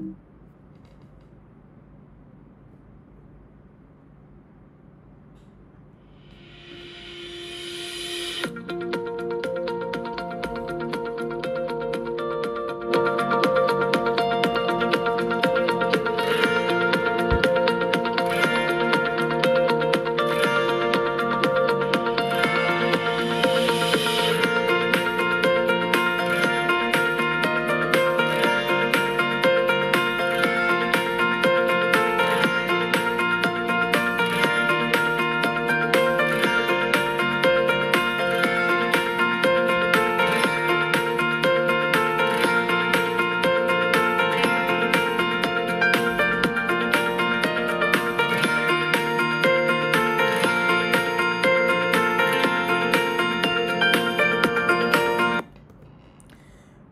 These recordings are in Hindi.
Thank you.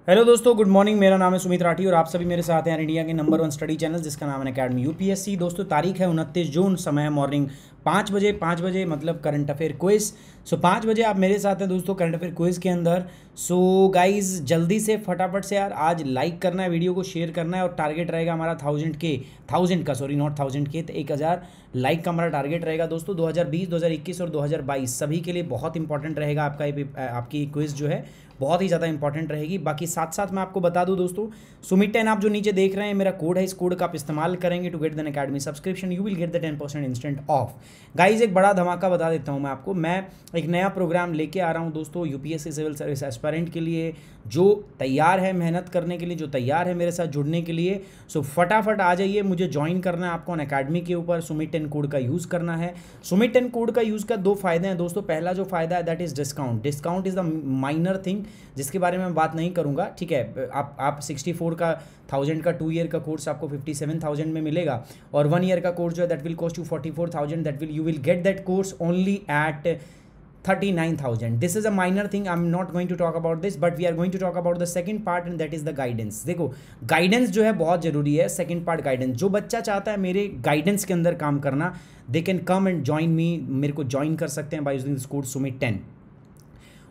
हेलो दोस्तों गुड मॉर्निंग मेरा नाम है सुमित राठी और आप सभी मेरे साथ हैं इंडिया के नंबर वन स्टडी चैनल जिसका नाम है अकेडमी यूपीएससी दोस्तों तारीख है उनतीस जून समय मॉर्निंग पाँच बजे पाँच बजे मतलब करंट अफेयर क्विज सो पाँच बजे आप मेरे साथ हैं दोस्तों करंट अफेयर क्विज के अंदर सो so, गाइज जल्दी से फटाफट से यार आज लाइक करना है वीडियो को शेयर करना है और टारगेट रहेगा हमारा थाउजेंड के थाउजेंड का सॉरी नॉट थाउजेंड के तो एक हज़ार लाइक का हमारा टारगेट रहेगा दोस्तों 2020 2021 और 2022 सभी के लिए बहुत इंपॉर्टेंट रहेगा आपका ये आपकी क्विज जो है बहुत ही ज़्यादा इंपॉर्टेंट रहेगी बाकी साथ साथ मैं आपको बता दूं दोस्तों सुमित टेन आप जो नीचे देख रहे हैं मेरा कोड है इस कोड का आप इस्तेमाल करेंगे to get than academy subscription you will get the ten percent instant off guys एक बड़ा धमाका बता देता हूँ मैं आपको मैं एक नया प्रोग्राम लेके आ रहा हूँ दोस्तों यूपीएससी सिविल सर्विस एस्पायरेंट के लिए जो तैयार है मेहनत करने के लिए जो तैयार है मेरे साथ जुड़ने के लिए सो फटाफट आ जाइए मुझे ज्वाइन करना है आपको अकेडमी के ऊपर सुमिट एन कोड का यूज़ करना है सुमिट एन कोड का यूज़ का दो फायदे हैं दोस्तों पहला जो फायदा है that is discount discount is the minor thing जिसके बारे में बात नहीं करूँगा ठीक है आप आप सिक्सटी फोर का थाउजेंड का टू ईयर का कोर्स आपको फिफ्टी सेवन थाउजेंड में मिलेगा और वन ईयर का कोर्स जो है that will cost you forty four thousand that will will you will get that course only at 39000 this is a minor thing i'm not going to talk about this but we are going to talk about the second part and that is the guidance देखो guidance जो है बहुत ज़रूरी है second part guidance जो बच्चा चाहता है मेरे guidance के अंदर काम करना they can come and join me मेरे को join कर सकते हैं by using this code Sumit 10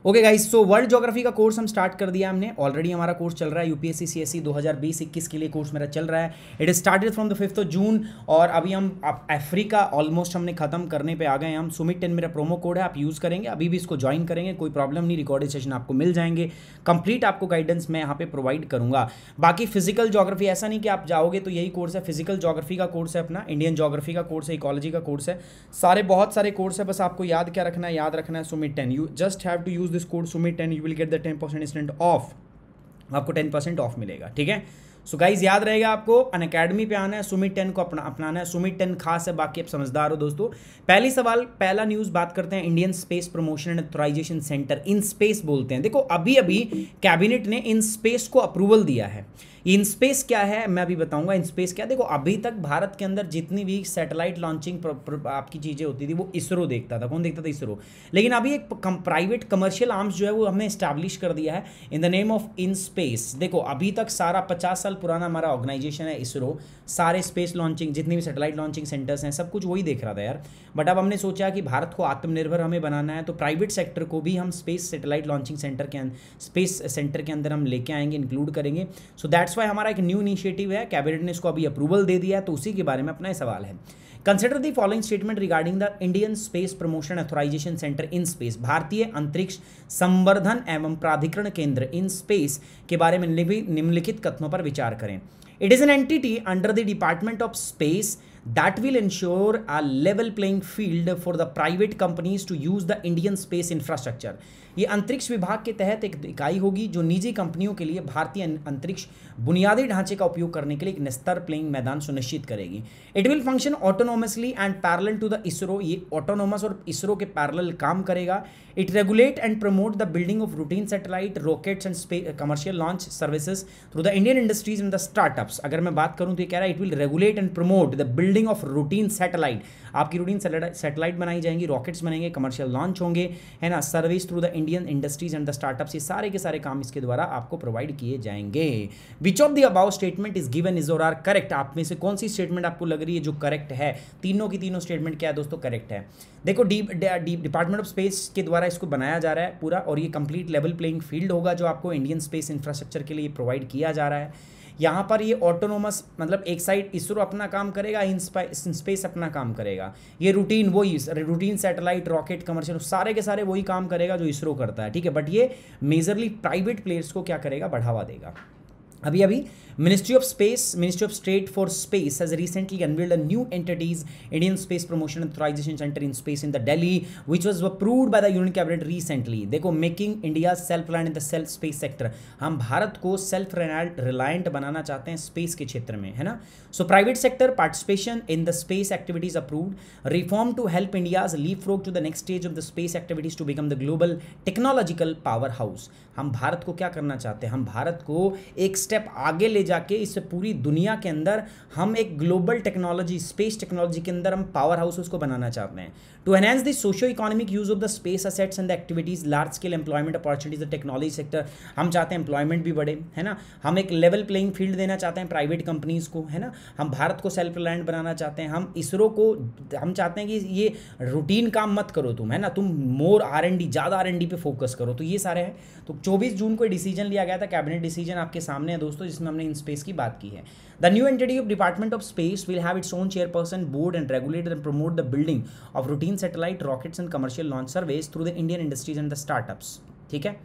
okay guys so world geography का कोर्स हम स्टार्ट कर दिया हमने ऑलरेडी हमारा कोर्स चल रहा है यूपीएससी सीएससी 2020 21 के लिए कोर्स मेरा चल रहा है it is started from the fifth of June और अभी हम आप अफ्रीका ऑलमोस्ट हमने खत्म करने पे आ गए हम सुमित टेन मेरा प्रोमो कोड है आप यूज़ करेंगे अभी भी इसको ज्वाइन करेंगे कोई प्रॉब्लम नहीं रिकॉर्डेड सेशन आपको मिल जाएंगे कंप्लीट आपको गाइडेंस मैं यहाँ पे प्रोवाइड करूँगा बाकी फिजिकल जोग्राफी ऐसा नहीं कि आप जाओगे तो यही कोर्स है फिजिकल जोग्राफी का कोर्स है अपना इंडियन जोग्राफी का कोर्स है इकोलॉजी का कोर्स है सारे बहुत सारे कोर्स है बस आपको याद क्या रखना है याद रखना है Sumit ten you just have to use use this code Sumit and you will get the ten percent instant off आपको टेन परसेंट ऑफ मिलेगा ठीक है सो so गाइज याद रहेगा आपको अन अकेडमी पे आना है सुमित टेन को अपना अपनाना है सुमित टेन खास है बाकी आप समझदार हो दोस्तों पहली सवाल पहला न्यूज़ बात करते हैं Indian space promotion and authorisation centre in space बोलते हैं देखो अभी अभी कैबिनेट ने इन स्पेस को अप्रूवल दिया है इन स्पेस क्या है मैं अभी बताऊंगा इन स्पेस क्या देखो अभी तक भारत के अंदर जितनी भी सैटेलाइट लॉन्चिंग आपकी चीज़ें होती थी वो इसरो देखता था कौन देखता था इसरो लेकिन अभी एक प्राइवेट कमर्शियल आर्म्स जो है वो हमने इस्टेब्लिश कर दिया है in the name of in space देखो अभी तक सारा पचास साल पुराना हमारा ऑर्गेनाइजेशन है इसरो सारे स्पेस लॉन्चिंग जितनी भी सैटेलाइट लॉन्चिंग सेंटर्स हैं सब कुछ वही देख रहा था यार बट अब हमने सोचा कि भारत को आत्मनिर्भर हमें बनाना है तो प्राइवेट सेक्टर को भी हम स्पेस सेटेलाइट लॉन्चिंग सेंटर के स्पेस सेंटर के अंदर हम लेके आएंगे इंक्लूड करेंगे सो दैट्स वाई हमारा एक न्यू इनिशिएटिव है कैबिनेट ने इसको अभी अप्रूवल दे दिया है तो उसी के बारे में अपना सवाल है consider the following statement regarding the Indian space promotion authorisation centre in space भारतीय अंतरिक्ष संवर्धन एवं प्राधिकरण केंद्र इन स्पेस के बारे में निम्नलिखित कथनों पर विचार करें it is an entity under the department of space that will ensure a level playing field for the private companies to use the Indian space infrastructure ये अंतरिक्ष विभाग के तहत एक इकाई होगी जो निजी कंपनियों के लिए भारतीय अं- अंतरिक्ष बुनियादी ढांचे का उपयोग करने के लिए एक निस्तर प्लेइंग मैदान सुनिश्चित करेगी it will function autonomously and parallel to the ISRO ये ऑटोनोमस और इसरो के पैरल काम करेगा it regulate and promote the building of routine satellite rockets and commercial launch services through the Indian industries and the startup अगर मैं बात करूँ तो ये कह रहा है it will regulate and promote the building of routine satellite आपकी रूटीन सेटेलाइट बनाई जाएंगी रॉकेट्स बनेंगे कमर्शियल लॉन्च होंगे है ना service through the Indian industries and the startups ये सारे के सारे काम इसके द्वारा आपको प्रोवाइड किए जाएंगे which of the above statement is given is और आर करेक्ट आप में से कौन सी स्टेटमेंट आपको लग रही है जो करेक्ट है तीनों की तीनों स्टेटमेंट क्या है दोस्तों करेक्ट है देखो deep deep department of space के द्वारा इसको बनाया जा रहा है पूरा और ये कंप्लीट लेवल प्लेइंग फील्ड होगा जो आपको इंडियन स्पेस इंफ्रास्ट्रक्चर के लिए प्रोवाइड किया जा रहा है यहाँ पर ये ऑटोनोमस मतलब एक साइड इसरो अपना काम करेगा इन स्पेस अपना काम करेगा ये रूटीन वही रूटीन सैटेलाइट रॉकेट कमर्शियल सारे के सारे वही काम करेगा जो इसरो करता है ठीक है बट ये मेजरली प्राइवेट प्लेयर्स को क्या करेगा बढ़ावा देगा अभी अभी ministry of space ministry of state for space has recently unveiled a new entity's Indian Space Promotion and Authorization Center in Space in the Delhi, which was approved by the Union Cabinet देखो making India self reliant in the self space sector हम भारत को सेल्फ रिलायंट बनाना चाहते हैं स्पेस के क्षेत्र में है ना so private sector participation in the space activities approved reform to help India leapfrog to the next stage of the space activities to become the global technological powerhouse हम भारत को क्या करना चाहते हैं हम भारत को एक स्टेप आगे ले जाके इस पूरी दुनिया के अंदर हम एक ग्लोबल टेक्नोलॉजी स्पेस टेक्नोलॉजी के अंदर हम पावर हाउस उसको बनाना चाहते हैं to enhance the socio economic use of the space assets and the activities large scale employment opportunities the technology sector हम चाहते हैं एम्प्लॉयमेंट भी बढ़े है ना हम एक लेवल प्लेइंग फील्ड देना चाहते हैं प्राइवेट कंपनीज को है ना हम भारत को सेल्फ रिलायंट बनाना चाहते हैं हम इसरो को हम चाहते हैं कि ये रूटीन काम मत करो तुम है ना तुम मोर आर एन डी ज़्यादा आर एन डी पे फोकस करो तो ये सारे हैं तो चौबीस जून को डिसीजन लिया गया था कैबिनेट डिसीजन आपके सामने है दोस्तों जिसमें हमने इन स्पेस की बात की है the new entity of department of space will have its own chairperson board and regulator and promote the building of routine satellite rockets and commercial launch services through the Indian industries and the startups ठीक है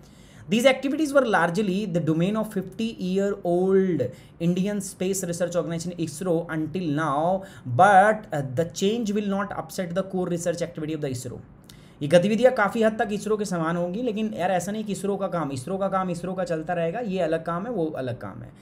These activities were largely the domain of 50-year-old Indian Space Research Organization ISRO until now, but uh, the change will not upset the core research activity of the ISRO. ये गतिविधियाँ काफ़ी हद तक इसरो के समान होंगी लेकिन यार ऐसा नहीं कि इसरो का काम इसरो का काम इसरो का चलता रहेगा ये अलग काम है वो अलग काम है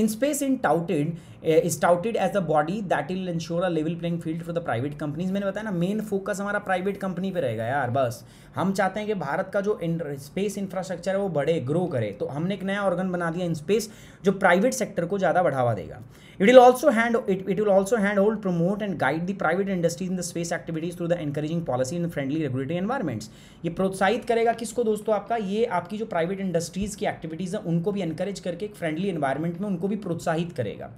In space, in touted uh, is touted as body body that will ensure a level playing field for the private companies. मैंने बताया ना मेन फोकस हमारा प्राइवेट कंपनी पे रहेगा यार बस हम चाहते हैं कि भारत का जो स्पेस इंफ्रास्ट्रक्चर है वो बढ़े ग्रो करे तो हमने एक नया ऑर्गन बना दिया इन स्पेस जो प्राइवेट सेक्टर को ज़्यादा बढ़ावा देगा It will also hand it, it will also handhold, promote and guide the private industries in the space activities through the encouraging policy in friendly regulatory environments. ये प्रोत्साहित करेगा किसको दोस्तों आपका ये आपकी जो private industries की activities है उनको भी encourage करके एक friendly environment में उनको भी प्रोत्साहित करेगा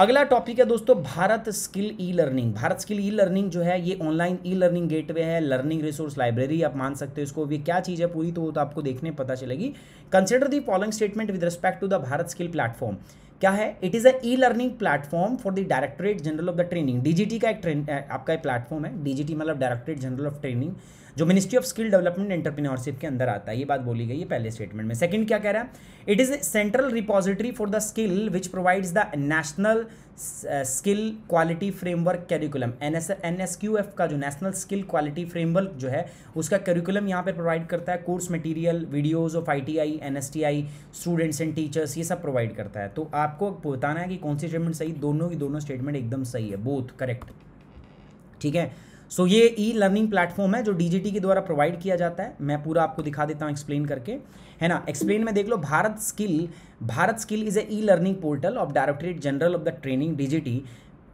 अगला टॉपिक है दोस्तों Bharat skill e learning Bharat skill e learning जो है ये ऑनलाइन ई लर्निंग गेटवे है लर्निंग रिसोर्स लाइब्रेरी आप मान सकते हो इसको ये क्या चीज़ है पूरी तो वो तो आपको देखने पता चलेगी consider the following statement with respect to the Bharat skill platform क्या है it is a e learning platform for the directorate general of the training DGT का एक ट्रेन आपका एक प्लेटफॉर्म है डीजीटी मतलब डायरेक्टरेट जनरल ऑफ ट्रेनिंग जो ministry of skill development entrepreneurship के अंदर आता है ये बात बोली गई है पहले स्टेटमेंट में सेकंड क्या कह रहा है it is a central repository for the skill which provides the national skill quality framework curriculum N S F का जो नेशनल स्किल क्वालिटी फ्रेमवर्क जो है उसका करिकुलम यहाँ पर प्रोवाइड करता है course material videos of I T I N S T I students and teachers ये सब प्रोवाइड करता है तो आपको बताना है कि कौन सी स्टेटमेंट सही दोनों की दोनों स्टेटमेंट एकदम सही है बोथ करेक्ट ठीक है सो ये ई लर्निंग प्लेटफॉर्म है जो डीजीटी के द्वारा प्रोवाइड किया जाता है मैं पूरा आपको दिखा देता हूँ एक्सप्लेन करके है ना एक्सप्लेन में देख लो Bharat skill Bharat skill is a e learning portal of directorate general of the training DGT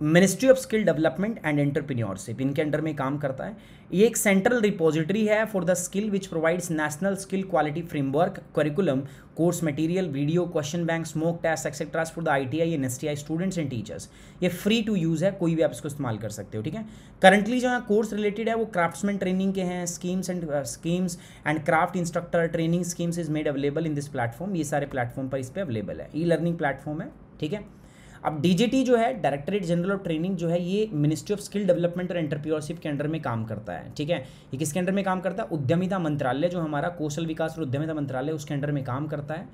ministry of skill development and entrepreneurship इनके अंडर में काम करता है ये एक सेंट्रल रिपोजिटरी है for the skill which provides national skill quality framework curriculum course material video question bank smoke test etcetera for the I T I N S T I students and teachers ये फ्री टू यूज़ है कोई भी आप इसको इस्तेमाल कर सकते हो ठीक है करंटली जो है कोर्स रिलेटेड है वो क्राफ्ट्समैन ट्रेनिंग के हैं schemes and schemes and craft instructor training schemes is made available in this platform ये सारे प्लेटफॉर्म पर इस पर अवेलेबल है ई लर्निंग प्लेटफॉर्म है ठीक है अब डीजीटी जो है डायरेक्टरेट जनरल ऑफ ट्रेनिंग जो है ये मिनिस्ट्री ऑफ स्किल डेवलपमेंट और एंटरप्रीनरशिप के अंडर में काम करता है ठीक है ये किसके अंडर में काम करता है उद्यमिता मंत्रालय जो हमारा कौशल विकास और उद्यमिता मंत्रालय उसके अंडर में काम करता है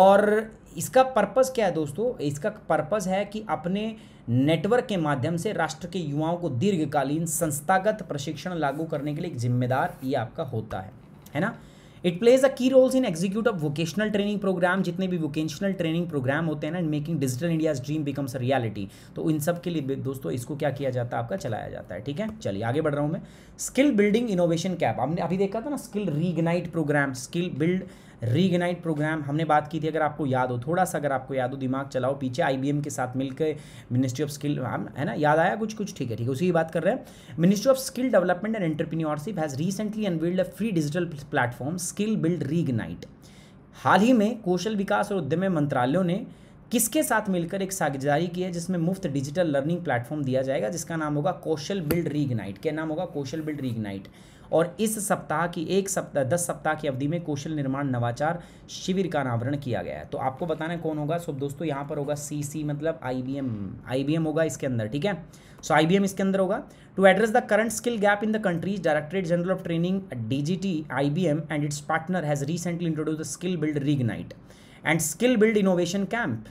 और इसका पर्पस क्या है दोस्तों इसका पर्पस है कि अपने नेटवर्क के माध्यम से राष्ट्र के युवाओं को दीर्घकालीन संस्थागत प्रशिक्षण लागू करने के लिए एक जिम्मेदार ये आपका होता है है ना it plays a key roles in execute of vocational training program जितने भी वोकेशनल ट्रेनिंग प्रोग्राम होते हैं ना making digital India dream becomes reality तो इन सब के लिए दोस्तों इसको क्या किया जाता है आपका चलाया जाता है ठीक है चलिए आगे बढ़ रहा हूँ मैं स्किल बिल्डिंग इनोवेशन कैप आपने अभी देखा था ना skill reignite program skill build reignite program हमने बात की थी अगर आपको याद हो थोड़ा सा अगर आपको याद हो दिमाग चलाओ पीछे आई के साथ मिलकर मिनिस्ट्री ऑफ स्किल है ना याद आया कुछ कुछ ठीक है ठीक है उसी की बात कर रहे हैं ministry of skill development and entrepreneurship has recently unveiled a free digital platform skill build reignite हाल ही में कौशल विकास और उद्यम मंत्रालयों ने किसके साथ मिलकर एक साझेदारी की है जिसमें मुफ्त डिजिटल लर्निंग प्लेटफॉर्म दिया जाएगा जिसका नाम होगा कौशल बिल्ड रीगनाइट क्या नाम होगा कौशल बिल्ड रीगनाइट और इस सप्ताह की एक सप्ताह दस सप्ताह की अवधि में कौशल निर्माण नवाचार शिविर का अनावरण किया गया है तो आपको बताना कौन होगा सो दोस्तों यहाँ पर होगा सी सी मतलब I B M I B M होगा इसके अंदर ठीक है सो आई बी एम इसके अंदर होगा to address the current skill gap in the country's directorate general of training D G T I B M and its partner has recently introduce the skill build reignite and skill build innovation camp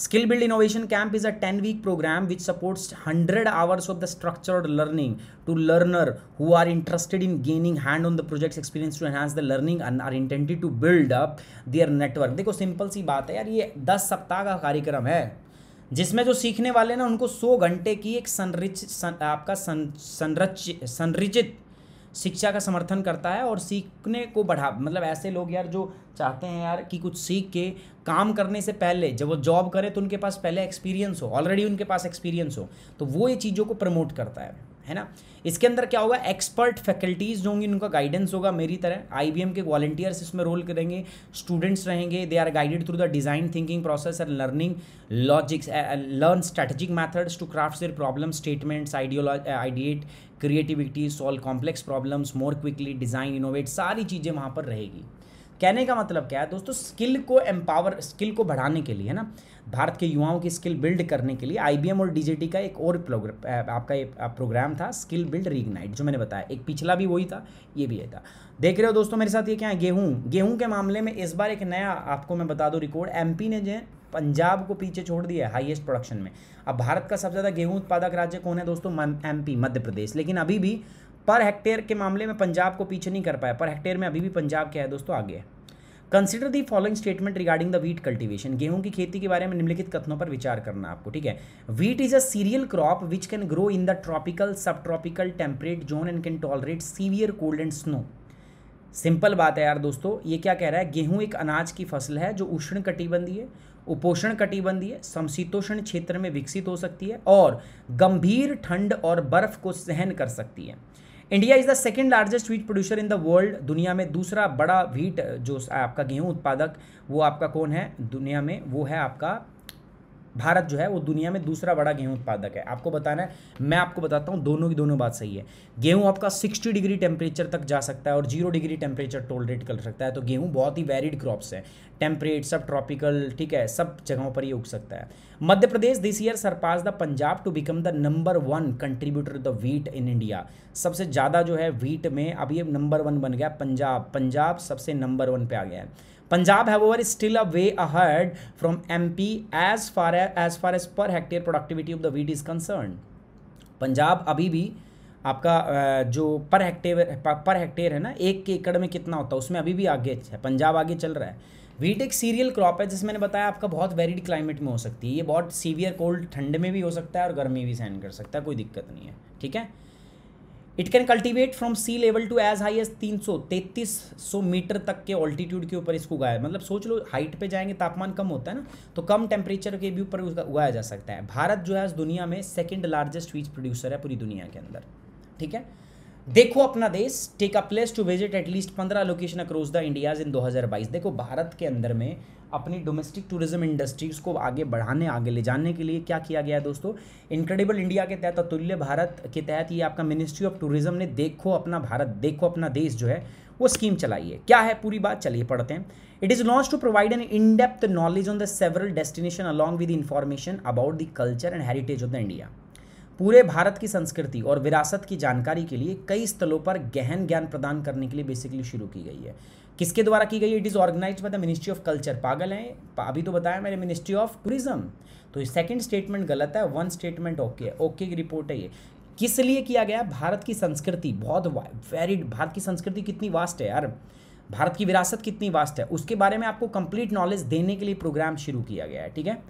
skill build innovation camp is a ten week programme which supports hundred hours of the structured learning to learner who are interested in gaining hand on the project experience to enhance the learning and are intended to build up their network देखो सिंपल सी बात है यार ये दस सप्ताह का कार्यक्रम है जिसमें जो सीखने वाले ना उनको सौ घंटे की एक संरिच सं, आपका संरच संरिचित शिक्षा का समर्थन करता है और सीखने को बढ़ा मतलब ऐसे लोग यार जो चाहते हैं यार कि कुछ सीख के काम करने से पहले जब वो जॉब करे तो उनके पास पहले एक्सपीरियंस हो ऑलरेडी उनके पास एक्सपीरियंस हो तो वो ये चीज़ों को प्रमोट करता है है ना इसके अंदर क्या होगा एक्सपर्ट फैकल्टीज़ जो होंगी उनका गाइडेंस होगा मेरी तरह आई के वॉल्टियर्स इसमें रोल करेंगे स्टूडेंट्स रहेंगे they are guided through the design thinking process and learning logics learn strategic methods to craft problem statements ideologies ideate creativity solve complex problems more quickly design innovate सारी चीज़ें वहाँ पर रहेगी कहने का मतलब क्या है दोस्तों स्किल को एम्पावर स्किल को बढ़ाने के लिए है ना भारत के युवाओं की स्किल बिल्ड करने के लिए आई और डी का एक और प्रोग्राम आपका एक प्रोग्राम था स्किल बिल्ड रीगनाइट जो मैंने बताया एक पिछला भी वही था ये भी है था देख रहे हो दोस्तों मेरे साथ ये क्या है गेहूँ गेहूँ के मामले में इस बार एक नया आपको मैं बता दूँ रिकॉर्ड एम ने जो है पंजाब को पीछे छोड़ दिया है हाईएस्ट प्रोडक्शन में अब भारत का सबसे ज़्यादा गेहूं उत्पादक राज्य कौन है दोस्तों एमपी मध्य प्रदेश लेकिन अभी भी पर हेक्टेयर के मामले में पंजाब को पीछे नहीं कर पाया पर हेक्टेयर में अभी भी पंजाब क्या है दोस्तों आगे है consider the following statement regarding the wheat cultivation गेहूं की खेती के बारे में निम्नलिखित कथनों पर विचार करना आपको ठीक है wheat is a cereal crop which can grow in the tropical subtropical temperate zone and can tolerate severe cold and snow simple बात है यार दोस्तों ये क्या कह रहा है गेहूं एक अनाज की फसल है जो उष्ण कटिबंधीय उपोषण कटिबंधीय समशीतोषण क्षेत्र में विकसित हो सकती है और गंभीर ठंड और बर्फ को सहन कर सकती है India is the second largest wheat producer in the world दुनिया में दूसरा बड़ा व्हीट जो आपका गेहूं उत्पादक वो आपका कौन है दुनिया में वो है आपका भारत जो है वो दुनिया में दूसरा बड़ा गेहूं उत्पादक है आपको बताना है मैं आपको बताता हूँ दोनों की दोनों बात सही है गेहूं आपका 60 डिग्री टेम्परेचर तक जा सकता है और जीरो डिग्री टेम्परेचर टोलरेट कर सकता है तो गेहूं बहुत ही वैरिड क्रॉप्स है टेम्परेट सब ट्रॉपिकल ठीक है सब जगहों पर ये उग सकता है Madhya Pradesh this year surpass the Punjab to become the number one contributor the wheat in India सबसे ज़्यादा जो है वीट में अब ये नंबर वन बन गया पंजाब पंजाब सबसे नंबर वन पे आ गया है Punjab over still a way ahead from M P as far as far as per hectare productivity of the wheat is concern Punjab अभी भी आपका जो पर हेक्टेयर पर हेक्टेयर है ना एक के एकड़ में कितना होता है उसमें अभी भी आगे है पंजाब आगे चल रहा है वीट एक सीरियल क्रॉप है जिसमें मैंने बताया आपका बहुत वेरिड क्लाइमेट में हो सकती है ये बहुत सीवियर कोल्ड ठंड में भी हो सकता है और गर्मी भी सहन कर सकता है कोई दिक्कत नहीं है ठीक है it can cultivate from sea level to as high as तीन सौ तैतीस सौ मीटर तक के ऑल्टीट्यूड के ऊपर इसको उगाया मतलब सोच लो हाइट पे जाएंगे तापमान कम होता है ना तो कम टेम्परेचर के भी ऊपर उगाया जा सकता है भारत जो है इस दुनिया में सेकेंड लार्जेस्ट वीट प्रोड्यूसर है पूरी दुनिया के अंदर ठीक है Dekho Apna Desh take a place to visit at least पंद्रह location across the India's in 2022 देखो भारत के अंदर में अपनी डोमेस्टिक टूरिज्म इंडस्ट्रीज को आगे बढ़ाने आगे ले जाने के लिए क्या किया गया है दोस्तों इनक्रेडिबल इंडिया के तहत अतुल्य भारत के तहत ये आपका मिनिस्ट्री ऑफ टूरिज्म ने देखो अपना भारत देखो अपना देश जो है वो स्कीम चलाई है क्या है पूरी बात चलिए पढ़ते हैं it is launch to provide an in depth knowledge on the several destination along with information about the culture and heritage of the India पूरे भारत की संस्कृति और विरासत की जानकारी के लिए कई स्थलों पर गहन ज्ञान प्रदान करने के लिए बेसिकली शुरू की गई है किसके द्वारा की गई it is organise by the ministry of culture पागल है अभी तो बताया मैंने मिनिस्ट्री ऑफ टूरिज्म तो सेकंड स्टेटमेंट गलत है वन स्टेटमेंट ओके है ओके की रिपोर्ट है ये किस लिए किया गया भारत की संस्कृति बहुत वेरिड भारत की संस्कृति कितनी वास्ट है यार भारत की विरासत कितनी वास्ट है उसके बारे में आपको कंप्लीट नॉलेज देने के लिए प्रोग्राम शुरू किया गया है ठीक है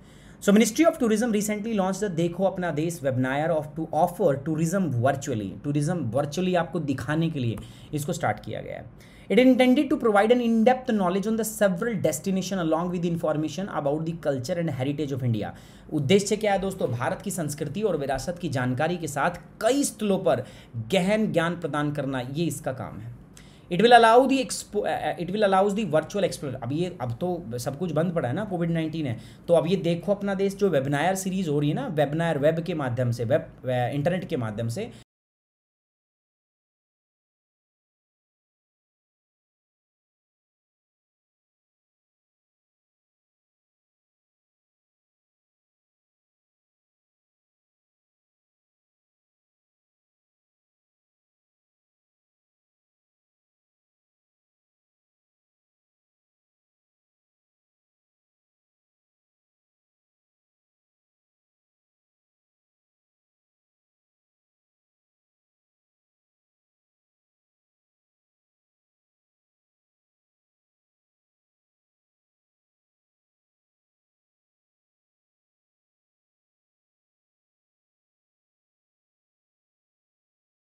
so ministry of tourism recently launch the Dekho Apna Desh webinar of to offer tourism virtually tourism virtually आपको दिखाने के लिए इसको स्टार्ट किया गया है it intended to provide an in depth knowledge on the several destination along with information about the culture and heritage of India उद्देश्य क्या है दोस्तों भारत की संस्कृति और विरासत की जानकारी के साथ कई स्थलों पर गहन ज्ञान प्रदान करना ये इसका काम है it will allow the expo it will allows the virtual explore अब ये अब तो सब कुछ बंद पड़ा है ना कोविड नाइन्टीन है तो अब ये देखो अपना देश जो वेबनायर सीरीज हो रही है ना वेबनायर वेब के माध्यम से वेब इंटरनेट uh, के माध्यम से